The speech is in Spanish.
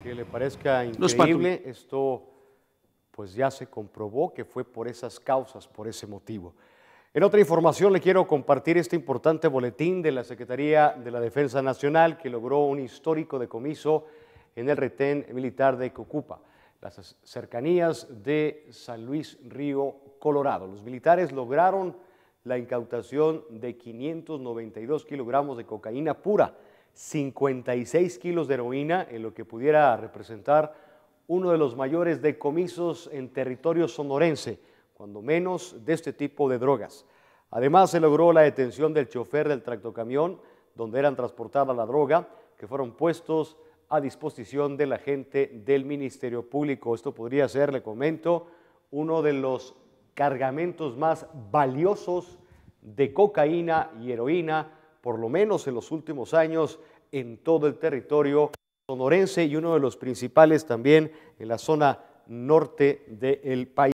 Que le parezca increíble, esto pues ya se comprobó que fue por esas causas, por ese motivo. En otra información le quiero compartir este importante boletín de la Secretaría de la Defensa Nacional que logró un histórico decomiso en el retén militar de Cocupa, las cercanías de San Luis Río, Colorado. Los militares lograron la incautación de 592 kilogramos de cocaína pura, 56 kilos de heroína en lo que pudiera representar uno de los mayores decomisos en territorio sonorense, cuando menos de este tipo de drogas. Además, se logró la detención del chofer del tractocamión donde eran transportadas la droga, que fueron puestos a disposición de la gente del Ministerio Público. Esto podría ser, le comento, uno de los cargamentos más valiosos de cocaína y heroína por lo menos en los últimos años, en todo el territorio sonorense y uno de los principales también en la zona norte del país.